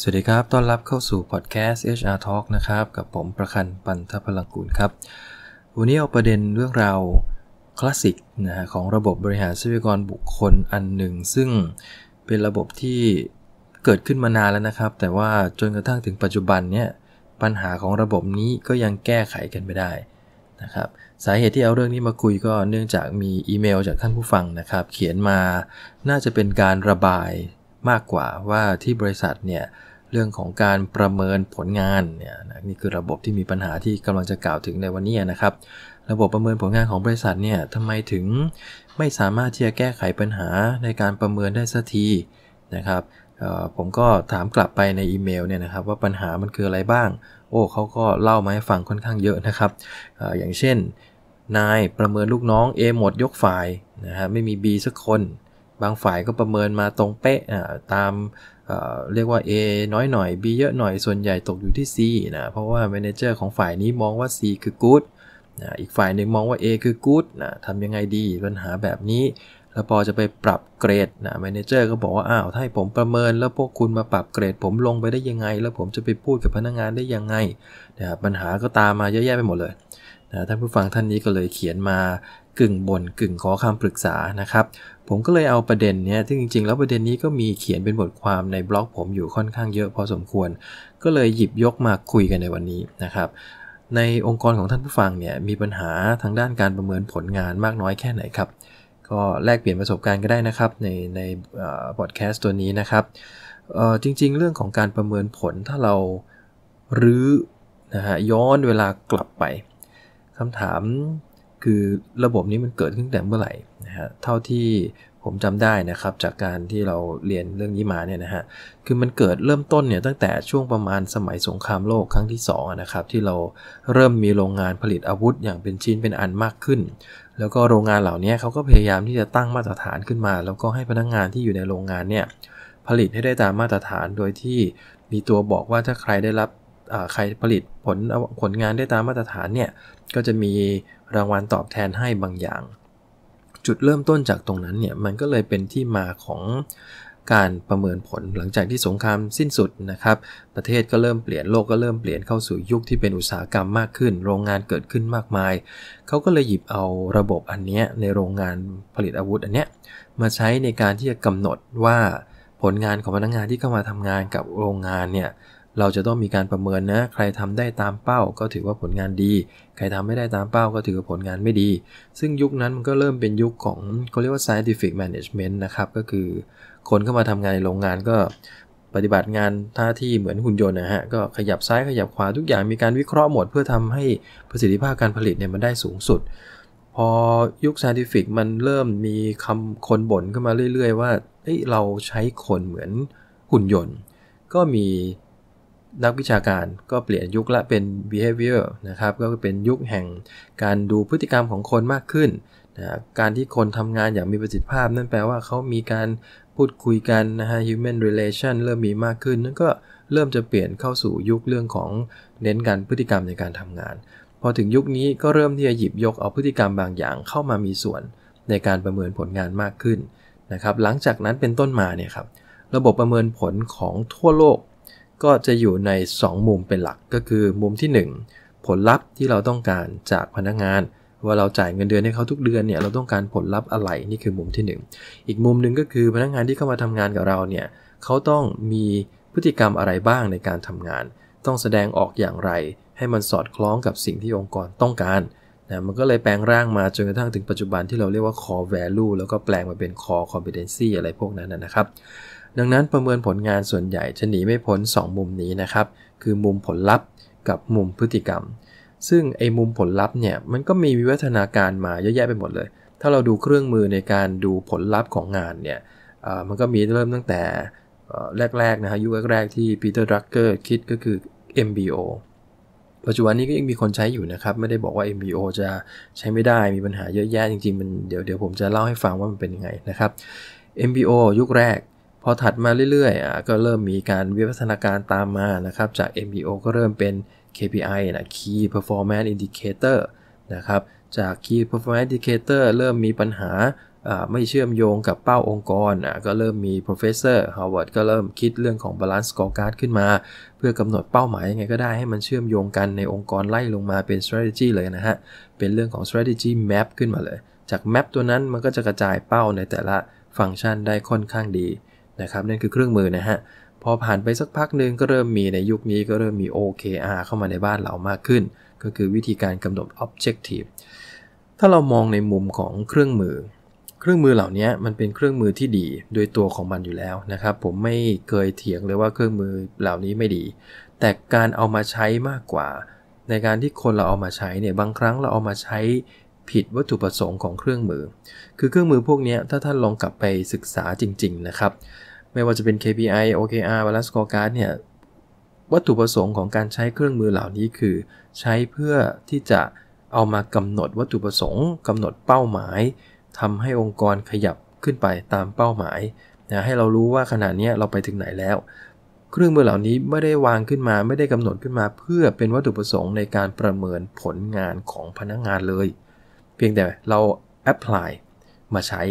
สวัสดีครับ ต้อนรับเข้าสู่พอดแคสต์ HR Talk นะครับ กับผมประคันปันทพลังกูลครับ วันนี้เอาประเด็นเรื่องราวคลาสสิกนะฮะของระบบบริหารทรัพยากรบุคคลอันหนึ่ง ซึ่งเป็นระบบที่เกิดขึ้นมานานแล้วนะครับ แต่ว่าจนกระทั่งถึงปัจจุบันเนี่ยปัญหาของระบบนี้ก็ยังแก้ไขกันไม่ได้นะครับ สาเหตุที่เอาเรื่องนี้มาคุยก็เนื่องจากมีอีเมล จากท่านผู้ฟังนะครับเขียนมาน่าจะเป็นการระบายมากกว่าว่าที่บริษัทเนี่ยเรื่องของการประเมินผลงานเนี่ยนี่คือระบบที่มีปัญหาที่กำลังจะกล่าวถึงในวันนี้นะครับระบบประเมินผลงานของบริษัทเนี่ยทำไมถึงไม่สามารถที่จะแก้ไขปัญหาในการประเมินได้สักทีนะครับผมก็ถามกลับไปในอีเมลเนี่ยนะครับว่าปัญหามันคืออะไรบ้างโอ้เขาก็เล่ามาให้ฟังค่อนข้างเยอะนะครับออย่างเช่นนายประเมินลูกน้อง A หมด ยกฝ่ายนะฮะไม่มี B สักคนบางฝ่ายก็ประเมินมาตรงเป๊ะตามเรียกว่า A น้อยหน่อย B เยอะหน่อยส่วนใหญ่ตกอยู่ที่ C นะเพราะว่าแมเนเจอร์ของฝ่ายนี้มองว่า C คือ good นะอีกฝ่ายหนึ่งมองว่า A คือ good นะทำยังไงดี ปัญหาแบบนี้ แล้วพอจะไปปรับเกรดนะแมเนเจอร์ก็บอกว่าอ้าวถ้าผมประเมินแล้วพวกคุณมาปรับเกรด ผมลงไปได้ยังไง แล้วผมจะไปพูดกับพนักงงานได้ยังไงนะปัญหาก็ตามมาเยอะแยะไปหมดเลยนะท่านผู้ฟังท่านนี้ก็เลยเขียนมากึ่งบน่นกึ่งขอคำปรึกษานะครับผมก็เลยเอาประเด็นเนี้ยซึ่งจริงๆ แล้วประเด็นนี้ก็มีเขียนเป็นบทความในบล็อกผมอยู่ค่อนข้างเยอะพอสมควร ก็เลยหยิบยกมาคุยกันในวันนี้นะครับ ในองค์กรของท่านผู้ฟังเนี่ยมีปัญหาทางด้านการประเมินผลงานมากน้อยแค่ไหนครับ ก็แลกเปลี่ยนประสบการณ์ก็ได้นะครับในในพอดแคสต์ตัวนี้นะครับ จริงๆ เรื่องของการประเมินผลถ้าเรารื้อนะฮะย้อนเวลากลับไปคำถามคือระบบนี้มันเกิดขึ้นแต่เมื่อไหร่นะฮะเท่าที่ผมจำได้นะครับ จากการที่เราเรียนเรื่องนี้มาเนี่ยนะฮะ คือมันเกิดเริ่มต้นเนี่ยตั้งแต่ช่วงประมาณสมัยสงครามโลกครั้งที่2นะครับที่เราเริ่มมีโรงงานผลิตอาวุธอย่างเป็นชิ้นเป็นอันมากขึ้น แล้วก็โรงงานเหล่านี้เขาก็พยายามที่จะตั้งมาตรฐานขึ้นมาแล้วก็ให้พนักงงานที่อยู่ในโรงงานเนี่ยผลิตให้ได้ตามมาตรฐานโดยที่มีตัวบอกว่าถ้าใครได้รับใครผลิตผลผลงานได้ตามมาตรฐานเนี่ย ก็จะมีรางวัลตอบแทนให้บางอย่าง จุดเริ่มต้นจากตรงนั้นเนี่ย มันก็เลยเป็นที่มาของการประเมินผลหลังจากที่สงครามสิ้นสุดนะครับ ประเทศก็เริ่มเปลี่ยนโลกก็เริ่มเปลี่ยนเข้าสู่ยุคที่เป็นอุตสาหกรรมมากขึ้น โรงงานเกิดขึ้นมากมาย เขาก็เลยหยิบเอาระบบอันนี้ในโรงงานผลิตอาวุธอันเนี้ยมาใช้ในการที่จะกำหนดว่าผลงานของพนักงงานที่เข้ามาทำงานกับโรงงานเนี่ยเราจะต้องมีการประเมินนะ ใครทำได้ตามเป้า ก็ถือว่าผลงานดี ใครทำไม่ได้ตามเป้าก็ถือว่าผลงานไม่ดี ซึ่งยุคนั้นมันก็เริ่มเป็นยุคของเขาเรียกว่า scientific management นะครับ ก็คือคนเข้ามาทำงานในโรงงานก็ ปฏิบัติงานท่าที่เหมือนหุ่นยนต์นะฮะ ก็ขยับซ้ายขยับขวาทุกอย่างมีการวิเคราะห์หมด เพื่อทำให้ประสิทธิภาพการผลิตเนี่ยมันได้สูงสุด พอยุค scientific มันเริ่มมีคำคนบ่นขึ้นมาเรื่อยๆว่าเ้ยเราใช้คนเหมือนหุ่นยนต์ ก็มีนักวิชาการก็เปลี่ยนยุคละเป็น behavior นะครับ ก็เป็นยุคแห่งการดูพฤติกรรมของคนมากขึ้นนะการที่คนทำงานอย่างมีประสิทธิภาพ นั่นแปลว่าเขามีการพูดคุยกันนะฮะ human relation เริ่มมีมากขึ้น นั่นก็เริ่มจะเปลี่ยนเข้าสู่ยุคเรื่องของเน้นการพฤติกรรมในการทำงาน พอถึงยุคนี้ก็เริ่มที่จะหยิบยก เอาพฤติกรรมบางอย่างเข้ามามีส่วนในการประเมินผลงานมากขึ้นนะครับ หลังจากนั้นเป็นต้นมาเนี่ยครับระบบประเมินผลของทั่วโลกก็จะอยู่ใน 2 มุมเป็นหลักก็คือ มุมที่ 1 ผลลัพธ์ที่เราต้องการจากพนักงาน ว่าเราจ่ายเงินเดือนให้เขาทุกเดือนเนี่ยเราต้องการผลลัพธ์อะไรนี่คือมุมที่ 1 อีกมุมหนึ่งก็คือพนักงานที่เข้ามาทำงานกับเราเนี่ยเขาต้องมีพฤติกรรมอะไรบ้างในการทำงาน ต้องแสดงออกอย่างไร ให้มันสอดคล้องกับสิ่งที่องค์กรต้องการนะมันก็เลยแปลงร่างมาจนกระทั่งถึงปัจจุบันที่เราเรียกว่า core value แล้วก็แปลงมาเป็น core competency อะไรพวกนั้นนะครับดังนั้นประเมินผลงานส่วนใหญ่จะหนีไม่พ้น2มุมนี้นะครับ คือมุมผลลัพธ์กับมุมพฤติกรรม ซึ่งไอ้มุมผลลัพธ์เนี่ยมันก็มีวิวัฒนาการมาเยอะแยะไปหมดเลย ถ้าเราดูเครื่องมือในการดูผลลัพธ์ของงานเนี่ยมันก็มีเริ่มตั้งแต่แรกๆนะฮะยุคแรกๆที่ปีเตอร์ดรักเกอร์คิดก็คือ MBO ปัจจุบันนี้ก็ยังมีคนใช้อยู่นะครับ ไม่ได้บอกว่า MBO จะใช้ไม่ได้มีปัญหาเยอะแยะจริงๆมันเดี๋ยวเดี๋ยวผมจะเล่าให้ฟังว่ามันเป็นยังไงนะครับ MBO ยุคแรกพอถัดมาเรื่อยๆ ก็เริ่มมีการวิวัฒนาการตามมานะครับ จาก MBO ก็เริ่มเป็น KPI นะ Key Performance Indicator นะครับ จาก Key Performance Indicator เริ่มมีปัญหาไม่เชื่อมโยงกับเป้าองค์กรก็เริ่มมี professor Howard ก็เริ่มคิดเรื่องของ balance scorecard ขึ้นมา เพื่อกำหนดเป้าหมายยังไง ก็ได้ให้มันเชื่อมโยงกันในองค์กรไล่ลงมาเป็น strategy เลยนะฮะ เป็นเรื่องของ strategy map ขึ้นมาเลย จาก map ตัวนั้นมันก็จะกระจายเป้าในแต่ละฟังก์ชันได้ค่อนข้างดีนะครับนั่นคือเครื่องมือนะฮะ พอผ่านไปสักพักหนึ่งก็เริ่มมีในยุคนี้ก็เริ่มมี OKR เข้ามาในบ้านเรามากขึ้น ก็คือวิธีการกำหนด Objective ถ้าเรามองในมุมของเครื่องมือ เครื่องมือเหล่านี้มันเป็นเครื่องมือที่ดี โดยตัวของมันอยู่แล้วนะครับ ผมไม่เคยเถียงเลยว่าเครื่องมือเหล่านี้ไม่ดี แต่การเอามาใช้มากกว่า ในการที่คนเราเอามาใช้เนี่ยบางครั้งเราเอามาใช้ผิดวัตถุประสงค์ของเครื่องมือ คือเครื่องมือพวกนี้ถ้าท่านลองกลับไปศึกษาจริง ๆ นะครับไม่ว่าจะเป็น KPI OKR Balance Scorecard เนี่ย วัตถุประสงค์ของการใช้เครื่องมือเหล่านี้คือ ใช้เพื่อที่จะเอามากำหนดวัตถุประสงค์กำหนดเป้าหมายทำให้องค์กรขยับขึ้นไปตามเป้าหมายนะให้เรารู้ว่าขณะนี้เราไปถึงไหนแล้ว เครื่องมือเหล่านี้ไม่ได้วางขึ้นมา ไม่ได้กำหนดขึ้นมา เพื่อเป็นวัตถุประสงค์ในการประเมินผลงานของพนักงงานเลย เพียงแต่เราแอพพลายมาใช้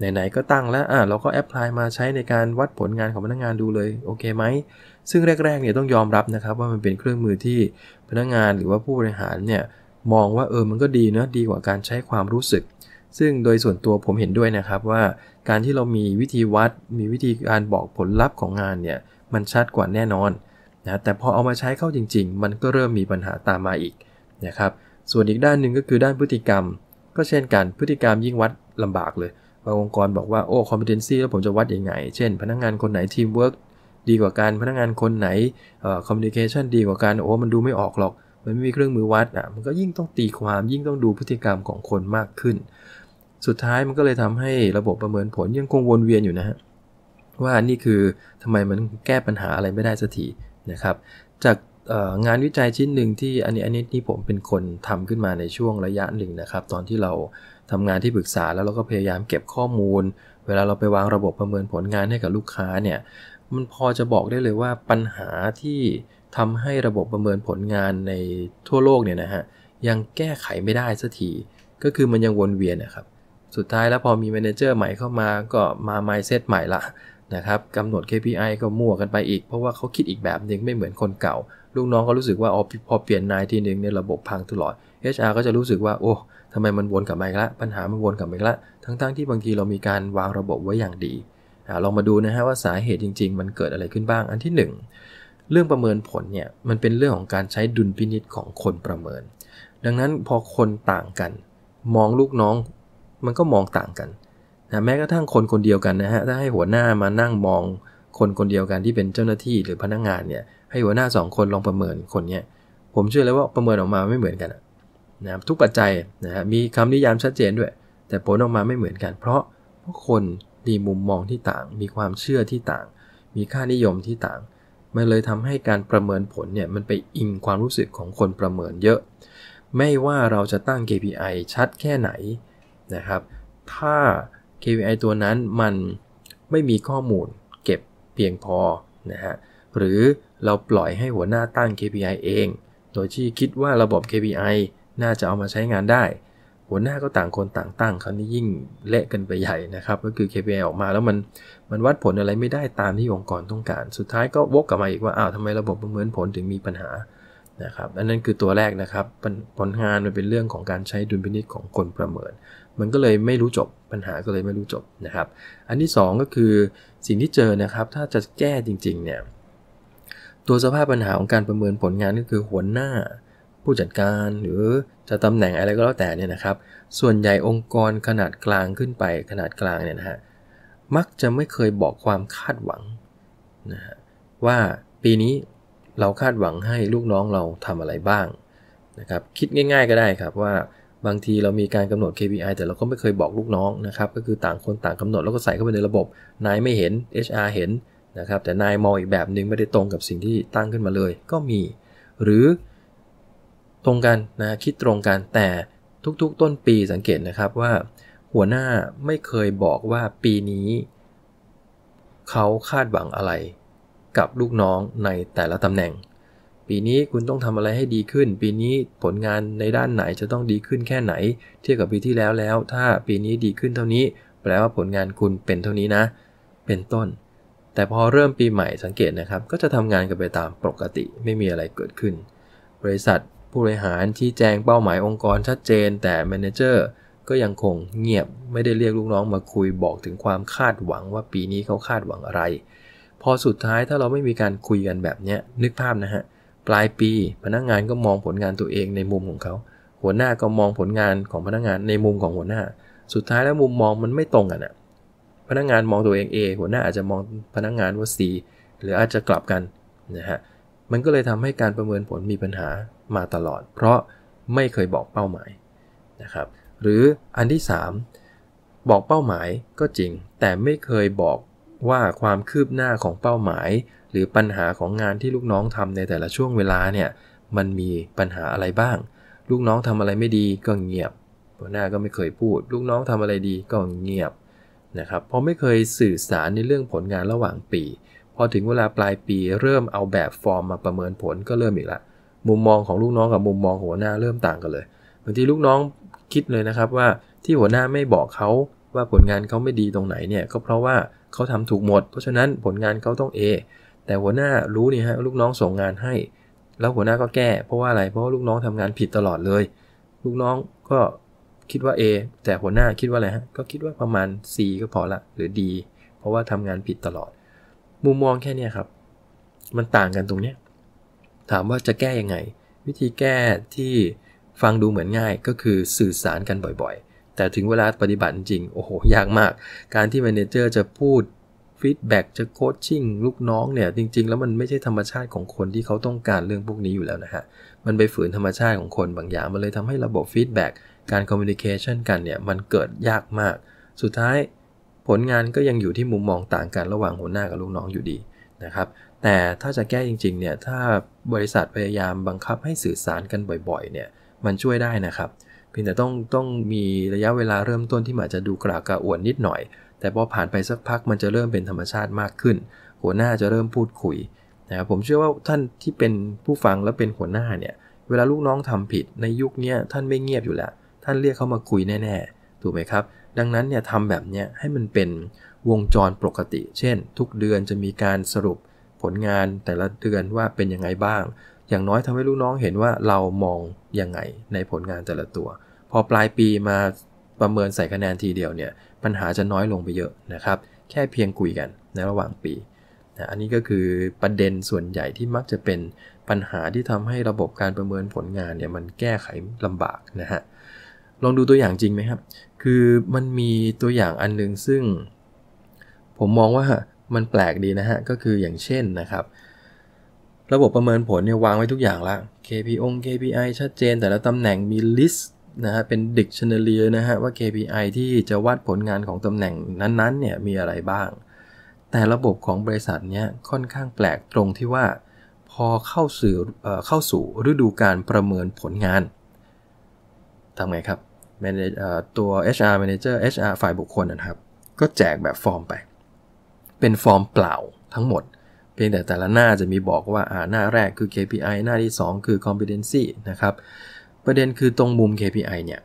ไหนๆก็ตั้งแล้ว อ่า เราก็แอพพลายมาใช้ในการวัดผลงานของพนักงานดูเลย โอเคไหม ซึ่งแรกๆเนี่ยต้องยอมรับนะครับ ว่ามันเป็นเครื่องมือที่พนักงานหรือว่าผู้บริหารเนี่ยมองว่าเออ มันก็ดีนะดีกว่าการใช้ความรู้สึก ซึ่งโดยส่วนตัวผมเห็นด้วยนะครับว่า การที่เรามีวิธีวัด มีวิธีการบอกผลลัพธ์ของงานเนี่ย มันชัดกว่าแน่นอนนะแต่พอเอามาใช้เข้าจริง ๆ มันก็เริ่มมีปัญหาตามมาอีกนะครับ ส่วนอีกด้านหนึ่งก็คือด้านพฤติกรรม ก็เช่นกัน พฤติกรรมยิ่งวัดลำบากเลยบางองค์กรบอกว่าโอ้ competency แล้วผมจะวัดยังไง เช่น พนักงงานคนไหนทีมเวิร์กดีกว่ากัน พนักงงานคนไหนคอมม communication ดีกว่ากัน โอ้ มันดูไม่ออกหรอก มันไม่มีเครื่องมือวัดอ่ะ มันก็ยิ่งต้องตีความยิ่งต้องดูพฤติกรรมของคนมากขึ้น สุดท้ายมันก็เลยทำให้ระบบประเมินผล ยังคงวนเวียนอยู่นะฮะว่านี่คือทำไมมันแก้ปัญหาอะไรไม่ได้สักทีนะครับ จากงานวิจัยชิ้นหนึ่งที่อันนี้อันนี้ที่ผมเป็นคนทำขึ้นมาในช่วงระยะหนึ่งนะครับ ตอนที่เราทำงานที่ปรึกษาแล้วเราก็พยายามเก็บข้อมูล เวลาเราไปวางระบบประเมินผลงานให้กับลูกค้าเนี่ย มันพอจะบอกได้เลยว่าปัญหาที่ทำให้ระบบประเมินผลงานในทั่วโลกเนี่ยนะฮะ ยังแก้ไขไม่ได้สักทีก็คือมันยังวนเวียนนะครับ สุดท้ายแล้วพอมีแมเนเจอร์ใหม่เข้ามาก็มาไมเซตใหม่ละนะครับ กำหนด KPI ก็มั่ว กันไปอีก เพราะว่าเขาคิดอีกแบบหนึ่งไม่เหมือนคนเก่า ลูกน้องก็รู้สึกว่าออพอเปลี่ยนนายทีหนึ่งเนี่ยระบบพังตลอด HR ก็จะรู้สึกว่า โอ้ทำไมมันวนกลับมาอีกละ ปัญหามันวนกลับมาอีกละ ทั้งๆทที่บางทีเรามีการวางระบบไว้อย่างดี ลองมาดูนะฮะว่าสาเหตุจริง ๆ มันเกิดอะไรขึ้นบ้าง อันที่ 1 เรื่องประเมินผลเนี่ย มันเป็นเรื่องของการใช้ดุลพินิษของคนประเมิน ดังนั้นพอคนต่างกัน มองลูกน้อง มันก็มองต่างกันนะแม้กระทั่งคนคนเดียวกันนะฮะถ้าให้หัวหน้ามานั่งมองคนคนเดียวกันที่เป็นเจ้าหน้าที่หรือพนักงงานเนี่ย ให้หัวหน้า2คนลองประเมินคนเนี้ยผมเชื่อเลยว่าประเมินออกมาไม่เหมือนกันนะครับทุกปัจจัยนะฮะมีคำนิยามชัดเจนด้วย แต่ผลออกมาไม่เหมือนกัน เพราะพวกคนมีมุมมองที่ต่าง มีความเชื่อที่ต่าง มีค่านิยมที่ต่างมันเลยทำให้การประเมินผลเนี่ยมันไปอิงความรู้สึกของคนประเมินเยอะ ไม่ว่าเราจะตั้ง KPI ชัดแค่ไหนนะครับ ถ้า KPI ตัวนั้นมันไม่มีข้อมูลเก็บเพียงพอนะฮะหรือเราปล่อยให้หัวหน้าตั้ง KPI เอง โดยที่คิดว่าระบบ KPI น่าจะเอามาใช้งานได้ หัวหน้าก็ต่างคนต่างตั้งคราวนี้ยิ่งเละกันไปใหญ่นะครับ ก็คือ KPI ออกมาแล้วมันมันวัดผลอะไรไม่ได้ตามที่องค์กรต้องการ สุดท้ายก็วกกลับมาอีกว่าอ้าวทำไมระบบประเมินผลถึงมีปัญหานะครับอันนั้นคือตัวแรกนะครับผลงานมันเป็นเรื่องของการใช้ดุลพินิจของคนประเมินมันก็เลยไม่รู้จบปัญหาก็เลยไม่รู้จบนะครับ อันที่ 2 ก็คือสิ่งที่เจอนะครับถ้าจะแก้จริงๆเนี่ยตัวสภาพปัญหาของการประเมินผลงานก็คือหัวหน้า ผู้จัดการหรือจะตำแหน่งอะไรก็แล้วแต่เนี่ยนะครับ ส่วนใหญ่องค์กรขนาดกลางขึ้นไปขนาดกลางเนี่ยนะฮะมักจะไม่เคยบอกความคาดหวังนะฮะว่าปีนี้เราคาดหวังให้ลูกน้องเราทำอะไรบ้างนะครับคิดง่ายๆก็ได้ครับว่าบางทีเรามีการกำหนด KPI แต่เราก็ไม่เคยบอกลูกน้องนะครับ ก็คือต่างคนต่างกำหนดแล้วก็ใส่เข้าไปในระบบนายไม่เห็น HR เห็นนะครับแต่นายมองอีกแบบหนึ่งไม่ได้ตรงกับสิ่งที่ตั้งขึ้นมาเลยก็มี หรือตรงกันนะคิดตรงกันแต่ทุกๆต้นปีสังเกตนะครับว่าหัวหน้าไม่เคยบอกว่าปีนี้ เขาคาดหวังอะไรกับลูกน้องในแต่ละตำแหน่ง ปีนี้คุณต้องทำอะไรให้ดีขึ้น ปีนี้ผลงานในด้านไหนจะต้องดีขึ้นแค่ไหน เทียบกับปีที่แล้วแล้ว ถ้าปีนี้ดีขึ้นเท่านี้ แปลว่าผลงานคุณเป็นเท่านี้นะ เป็นต้น แต่พอเริ่มปีใหม่สังเกตนะครับ ก็จะทำงานกันไปตามปกติไม่มีอะไรเกิดขึ้น บริษัท ผู้บริหารที่แจงเป้าหมายองค์กรชัดเจน แต่แมเนเจอร์ก็ยังคงเงียบไม่ได้เรียกลูกน้องมาคุยบอกถึงความคาดหวัง ว่าปีนี้เขาคาดหวังอะไรพอสุดท้ายถ้าเราไม่มีการคุยกันแบบนี้นึกภาพนะฮะปลายปี พนักงงานก็มองผลงานตัวเองในมุมของเขาหัวหน้าก็มองผลงานของพนักงงานในมุมของหัวหน้า สุดท้ายแล้วมุมมองมันไม่ตรงกันอะพนักงงานมองตัวเอง A หัวหน้าอาจจะมองพนักงงานว่า C หรืออาจจะกลับกันนะฮะมันก็เลยทำให้การประเมินผลมีปัญหามาตลอด เพราะไม่เคยบอกเป้าหมายนะครับหรืออันที่ 3 บอกเป้าหมายก็จริง แต่ไม่เคยบอกว่าความคืบหน้าของเป้าหมาย หรือปัญหาของงานที่ลูกน้องทำในแต่ละช่วงเวลาเนี่ยมันมีปัญหาอะไรบ้าง ลูกน้องทำอะไรไม่ดี ก็เงียบ หัวหน้าก็ไม่เคยพูด ลูกน้องทำอะไรดีก็เงียบนะครับเพราะไม่เคยสื่อสารในเรื่องผลงานระหว่างปีพอถึงเวลาปลายปีเริ่มเอาแบบฟอร์มมาประเมินผลก็เริ่มอีกละมุมมองของลูกน้องกับมุมมองหัวหน้าเริ่มต่างกันเลยบางทีลูกน้องคิดเลยนะครับว่าที่หัวหน้าไม่บอกเขาว่าผลงานเขาไม่ดีตรงไหนเนี่ยก็เพราะว่าเขาทำถูกหมดเพราะฉะนั้นผลงานเขาต้อง A แต่หัวหน้ารู้นี่ฮะลูกน้องส่งงานให้ แล้วหัวหน้าก็แก้ เพราะว่าอะไร เพราะว่าลูกน้องทำงานผิดตลอดเลย ลูกน้องก็คิดว่า A แต่หัวหน้าคิดว่าอะไรฮะ ก็คิดว่าประมาณ C ก็พอละหรือ D เพราะว่าทำงานผิดตลอด มุมมองแค่นี้ครับ มันต่างกันตรงเนี้ย ถามว่าจะแก้ยังไง วิธีแก้ที่ฟังดูเหมือนง่าย ก็คือสื่อสารกันบ่อยๆแต่ถึงเวลาปฏิบัติจริง โอ้โห ยากมาก การที่แมเนเจอร์จะพูดฟีดแบ็กจะโคชชิ่งลูกน้องเนี่ยจริง ๆ แล้วมันไม่ใช่ธรรมชาติของคนที่เขาต้องการเรื่องพวกนี้อยู่แล้วนะฮะ มันไปฝืนธรรมชาติของคนบางอย่างมันเลยทำให้ระบบฟีดแบ็กการคอมมิวนิเคชันกันเนี่ย มันเกิดยากมาก สุดท้ายผลงานก็ยังอยู่ที่มุมมองต่างกัน ระหว่างหัวหน้ากับลูกน้องอยู่ดีนะครับ แต่ถ้าจะแก้จริง ๆ เนี่ยถ้าบริษัทพยายามบังคับให้สื่อสารกันบ่อยๆ เนี่ยมันช่วยได้นะครับเพียงแต่ต้องต้องมีระยะเวลาเริ่มต้นที่อาจจะดูกระกระอ่วนนิดหน่อย แต่พอผ่านไปสักพักมันจะเริ่มเป็นธรรมชาติมากขึ้น หัวหน้าจะเริ่มพูดคุยนะครับผมเชื่อว่าท่านที่เป็นผู้ฟังและเป็นหัวหน้าเนี่ย เวลาลูกน้องทำผิดในยุคนี้ท่านไม่เงียบอยู่แล้ว ท่านเรียกเขามาคุยแน่ๆถูกไหมครับ ดังนั้นเนี่ยทำแบบเนี้ยให้มันเป็นวงจรปกติ เช่น ทุกเดือนจะมีการสรุปผลงานแต่ละเดือนว่าเป็นยังไงบ้างอย่างน้อยทำให้ลูกน้องเห็นว่าเรามองยังไงในผลงานแต่ละตัว พอปลายปีมาประเมินใส่คะแนนทีเดียวเนี่ย ปัญหาจะน้อยลงไปเยอะนะครับ แค่เพียงคุยกันในระหว่างปีนะอันนี้ก็คือประเด็นส่วนใหญ่ที่มักจะเป็นปัญหาที่ทำให้ระบบการประเมินผลงานเนี่ยมันแก้ไขลำบากนะฮะลองดูตัวอย่างจริงไหมครับ คือมันมีตัวอย่างอันนึงซึ่ง ผมมองว่ามันแปลกดีนะฮะก็คืออย่างเช่นนะครับระบบประเมินผลเนี่ย วางไว้ทุกอย่างละ KPI อง KPI ชัดเจน แต่ละตำแหน่งมีลิสต์นะฮะเป็นดิกชันเนลียนะฮะว่า KPI ที่จะวัดผลงานของตำแหน่งนั้นๆ เนี่ยมีอะไรบ้าง แต่ระบบของบริษัทเนี้ยค่อนข้างแปลกตรงที่ว่าพอเข้าสู่เข้าสู่ฤดูการประเมินผลงานทำไงครับตัว HR Manager HR ฝ่ายบุคคลนะครับ ก็แจกแบบฟอร์มไป เป็นฟอร์มเปล่าทั้งหมดเพียงแต่แต่ละหน้าจะมีบอกว่าอ่าหน้าแรกคือ KPI หน้าที่ 2 คือ competency นะครับ ประเด็นคือตรงมุม KPI เนี่ย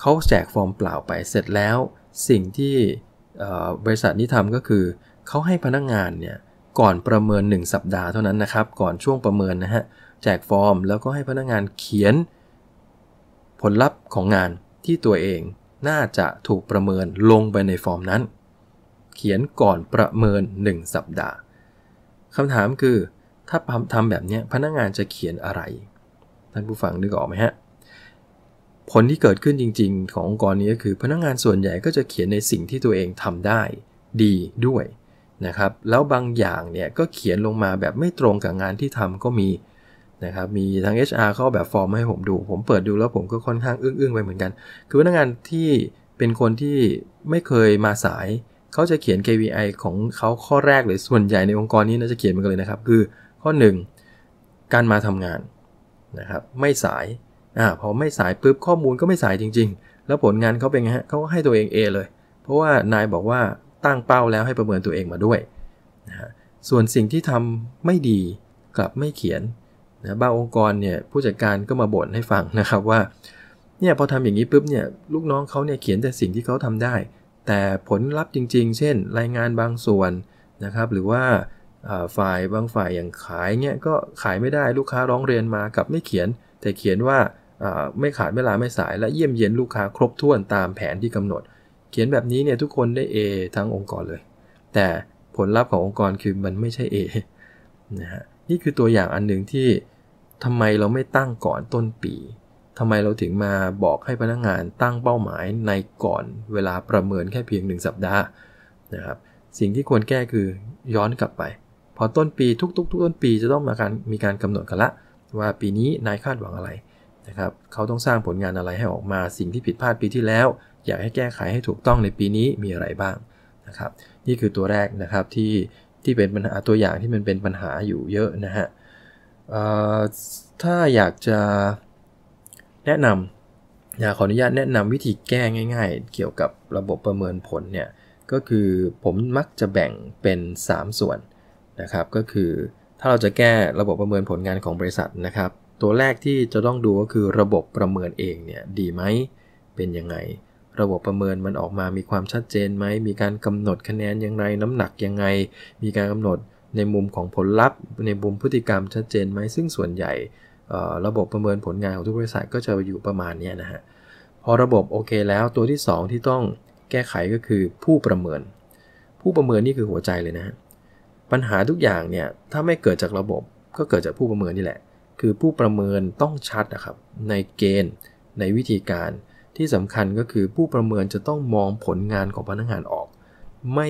เขาแจกฟอร์มเปล่าไปเสร็จแล้ว สิ่งที่บริษัทนี้ทำก็คือเขาให้พนักงงานเนี่ยก่อนประเมิน 1 สัปดาห์เท่านั้นนะครับ ก่อนช่วงประเมินนะฮะ แจกฟอร์มแล้วก็ให้พนักงงานเขียนผลลัพธ์ของงานที่ตัวเองน่าจะถูกประเมินลงไปในฟอร์มนั้น เขียนก่อนประเมิน 1 สัปดาห์คำถามคือถ้าทำแบบนี้พนักงานจะเขียนอะไร ท่านผู้ฟังนึกออกไหมฮะผลที่เกิดขึ้นจริงๆ ขององค์กรนี้ก็คือพนักงานส่วนใหญ่ก็จะเขียนในสิ่งที่ตัวเองทำได้ดีด้วยนะครับแล้วบางอย่างเนี่ยก็เขียนลงมาแบบไม่ตรงกับงานที่ทำก็มีนะครับมีทาง HR เข้าแบบฟอร์มมาให้ผมดู ผมเปิดดูแล้วผมก็ค่อนข้างอึ้งๆไปเหมือนกัน คือพนักงานที่เป็นคนที่ไม่เคยมาสายเขาจะเขียน KPI ของเขาข้อแรกเลย ส่วนใหญ่ในองค์กรนี้นะจะเขียนมันกันเลยนะครับ คือข้อ 1 การมาทำงานนะครับไม่สาย อ่าพอไม่สายปุ๊บข้อมูลก็ไม่สายจริงๆ แล้วผลงานเขาเป็นไงฮะเขาให้ตัวเอง A เลย เพราะว่านายบอกว่าตั้งเป้าแล้วให้ประเมินตัวเองมาด้วยนะฮะส่วนสิ่งที่ทำไม่ดีกลับไม่เขียนนะบางองค์กรเนี่ยผู้จัดการก็มาบ่นให้ฟังนะครับว่าเนี่ยพอทำอย่างนี้ปุ๊บเนี่ยลูกน้องเขาเนี่ยเขียนแต่สิ่งที่เขาทำได้แต่ผลลัพธ์จริงๆ เช่น รายงานบางส่วนนะครับ หรือว่าฝ่ายบางฝ่ายอย่างขายเงี้ยก็ขายไม่ได้ลูกค้าร้องเรียนมากับไม่เขียน แต่เขียนว่าไม่ขาดเวลาไม่สายและเยี่ยมเยียนลูกค้าครบถ้วนตามแผนที่กำหนด เขียนแบบนี้เนี่ยทุกคนได้ A ทั้งองค์กรเลย แต่ผลลัพธ์ขององค์กรคือมันไม่ใช่ A นะฮะนี่คือตัวอย่างอันหนึ่งที่ทำไมเราไม่ตั้งก่อนต้นปีทำไมเราถึงมาบอกให้พนักงงานตั้งเป้าหมายในก่อนเวลาประเมินแค่เพียง 1 สัปดาห์นะครับ สิ่งที่ควรแก้คือย้อนกลับไป พอต้นปีทุกๆทุกต้นปีจะต้องมาการมีการกำหนดกันละ ว่าปีนี้นายคาดหวังอะไรนะครับ เขาต้องสร้างผลงานอะไรให้ออกมาสิ่งที่ผิดพลาดปีที่แล้ว อยากให้แก้ไขให้ถูกต้องในปีนี้มีอะไรบ้างนะครับ นี่คือตัวแรกนะครับที่ที่เป็นปัญหาตัวอย่างที่มันเป็นปัญหาอยู่เยอะนะฮะถ้าอยากจะแนะนำากขออนุญาตแนะนำวิธีแก้ง่าย ๆ เกี่ยวกับระบบประเมินผลเนี่ยก็คือผมมักจะแบ่งเป็น 3 ส่วนนะครับก็คือถ้าเราจะแก้ระบบประเมินผลงานของบริษัทนะครับ ตัวแรกที่จะต้องดูก็คือระบบประเมินเองเนี่ยดีไหมเป็นยังไงระบบประเมินมันออกมามีความชัดเจนไหม มีการกำหนดคะแนนอย่างไรน้ำหนักยังไงมีการกำหนดในมุมของผลลัพธ์ ในมุมพฤติกรรมชัดเจนไหมซึ่งส่วนใหญ่ระบบประเมินผลงานของทุกบริษัทก็จะอยู่ประมาณนี้นะฮะพอระบบโอเคแล้ว ตัวที่ 2 ที่ต้องแก้ไขก็คือผู้ประเมิน ผู้ประเมินนี่คือหัวใจเลยนะปัญหาทุกอย่างเนี่ย ถ้าไม่เกิดจากระบบก็เกิดจากผู้ประเมินนี่แหละ คือผู้ประเมินต้องชัดนะครับในเกณฑ์ ในวิธีการ ที่สำคัญก็คือผู้ประเมินจะต้องมองผลงานของพนักงานออก ไม่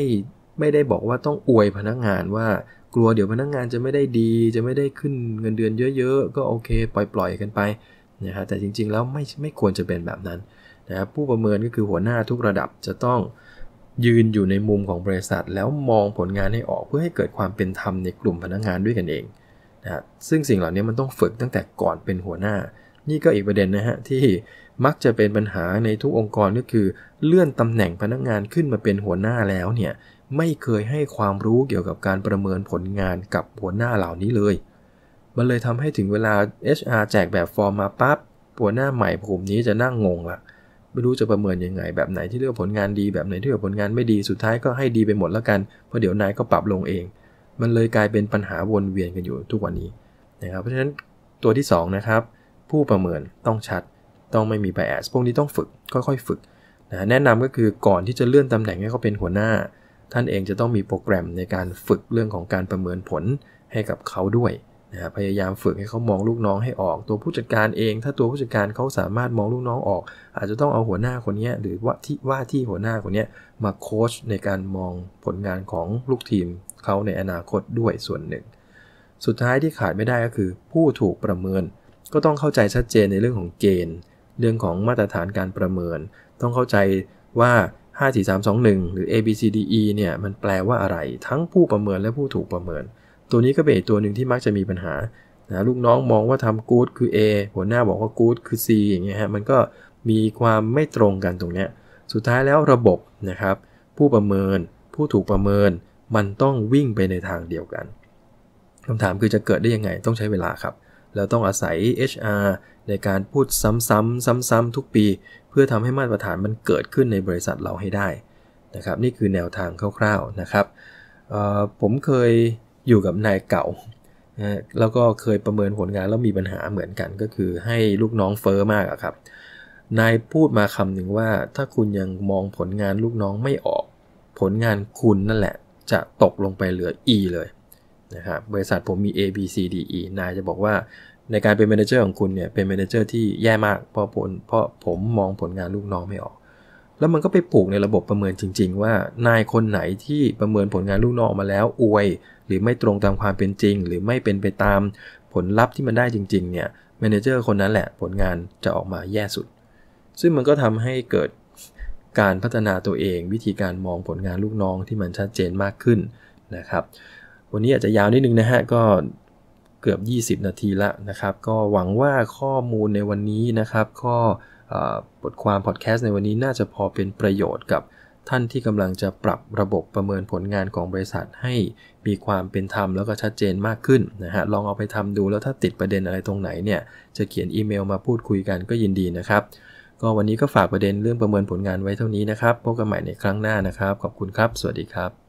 ไม่ได้บอกว่าต้องอวยพนักงานว่ากลัวเดี๋ยวพนักงงานจะไม่ได้ดีจะไม่ได้ขึ้นเงินเดือนเยอะ ๆ ก็โอเค ปล่อยๆกันไปนะฮะแต่จริงๆ แล้วไม่ไม่ควรจะเป็นแบบนั้นนะผู้ประเมินก็คือหัวหน้าทุกระดับจะต้อง ยืนอยู่ในมุมของบริษัท แล้วมองผลงานให้ออกเพื่อให้เกิดความเป็นธรรมในกลุ่มพนักงงานด้วยกันเองนะซึ่งสิ่งเหล่านี้มันต้องฝึกตั้งแต่ก่อนเป็นหัวหน้า นี่ก็อีกประเด็นนะฮะที่มักจะเป็นปัญหาในทุกองค์กรก็คือเลื่อนตำแหน่งพนักงงานขึ้นมาเป็นหัวหน้าแล้วเนี่ยไม่เคยให้ความรู้เกี่ยวกับการประเมินผลงานกับหัวหน้าเหล่านี้เลย มันเลยทำให้ถึงเวลา HR แจกแบบฟอร์มมาปับ๊บ หัวหน้าใหม่ผมนี้จะนั่งงงละไม่รู้จะประเมินยังไง แบบไหนที่เรียกผลงานดี แบบไหนที่เรียกผลงานไม่ดี สุดท้ายก็ให้ดีไปหมดแล้วกันเพราะเดี๋ยวนายก็ปรับลงเอง มันเลยกลายเป็นปัญหาวนเวียนกันอยู่ทุกวันนี้นะครับ เพราะฉะนั้นตัวที่2นะครับ ผู้ประเมินต้องชัด ต้องไม่มี bias พวกนี้ต้องฝึก ค่อย ๆ ฝึกนะแนะนำก็คือก่อนที่จะเลื่อนตำแหน่งให้เขาเป็นหัวหน้าท่านเองจะต้องมีโปรแกรมในการฝึกเรื่องของการประเมินผลให้กับเขาด้วยนะพยายามฝึกให้เขามองลูกน้องให้ออก ตัวผู้จัดการเอง ถ้าตัวผู้จัดการเขาสามารถมองลูกน้องออก อาจจะต้องเอาหัวหน้าคนนี้หรือว่าที่ว่าที่หัวหน้าคนนี้มาโค้ชในการมองผลงานของลูกทีม เขาในอนาคตด้วยส่วนหนึ่ง สุดท้ายที่ขาดไม่ได้ก็คือผู้ถูกประเมิน ก็ต้องเข้าใจชัดเจนในเรื่องของเกณฑ์ เรื่องของมาตรฐานการประเมิน ต้องเข้าใจว่า54321 หรือ ABCDE เนี่ยมันแปลว่าอะไรทั้งผู้ประเมินและผู้ถูกประเมิน ตัวนี้ก็เป็นตัวหนึ่งที่มักจะมีปัญหานะลูกน้องมองว่าทำ good คือ A หัวหน้าบอกว่า good คือ C อย่างเงี้ยฮะมันก็มีความไม่ตรงกันตรงเนี้ยสุดท้ายแล้วระบบนะครับ ผู้ประเมิน ผู้ถูกประเมิน มันต้องวิ่งไปในทางเดียวกันคำถามคือจะเกิดได้ยังไงต้องใช้เวลาครับแล้วต้องอาศัย HR ในการพูดซ้ำๆซ้ำๆทุกปีพื่อทำให้มาตรฐานมันเกิดขึ้นในบริษัทเราให้ได้นะครับนี่คือแนวทางคร่าวๆนะครับผมเคยอยู่กับนายเก่า แล้วก็เคยประเมินผลงานแล้วมีปัญหาเหมือนกันก็คือให้ลูกน้องเฟอ้อมากครับ นายพูดมาคำหนึ่งว่าถ้าคุณยังมองผลงานลูกน้องไม่ออก ผลงานคุณนั่นแหละจะตกลงไปเหลือ E เลยนะครับบริษัทผมมี A B C D E นายจะบอกว่าในการเป็นแมเนเจอร์ของคุณเนี่ยเป็นแมเนเจอร์ที่แย่มากเพราะผลเพราะผมมองผลงานลูกน้องไม่ออกแล้วมันก็ไปปลูกในระบบประเมินจริง ๆ ว่านายคนไหนที่ประเมินผลงานลูกน้องมาแล้วอวย หรือไม่ตรงตามความเป็นจริง หรือไม่เป็นไปตามผลลัพธ์ที่มันได้จริง ๆเนี่ยแมเนเจอร์คนนั้นแหละผลงานจะออกมาแย่สุดซึ่งมันก็ทำให้เกิดการพัฒนาตัวเอง วิธีการมองผลงานลูกน้องที่มันชัดเจนมากขึ้นนะครับวันนี้อาจจะยาวนิดนึงนะฮะก็เกือบ 20 นาทีละนะครับ ก็หวังว่าข้อมูลในวันนี้นะครับข้อบทความ พอดแคสต์ ในวันนี้ น่าจะ พอ เป็นประโยชน์กับ ท่านที่กำลังจะปรับระบบประเมินผลงาน ของบริษัท ให้มีความเป็นธรรมแล้วก็ชัดเจนมากขึ้น นะฮะลอง เอาไปทำดูแล้วถ้าติดประเด็นอะไรตรงไหน เนี่ย จะเขียนอีเมลมาพูดคุยกันก็ยินดีนะครับ ก็ วันนี้ ก็ ฝาก ประเด็น เรื่อง ประเมิน ผลงาน ไว้ เท่านี้ นะครับ พบ กันใหม่ ใน ครั้ง หน้า นะครับ ขอบคุณ ครับ สวัสดี ครับ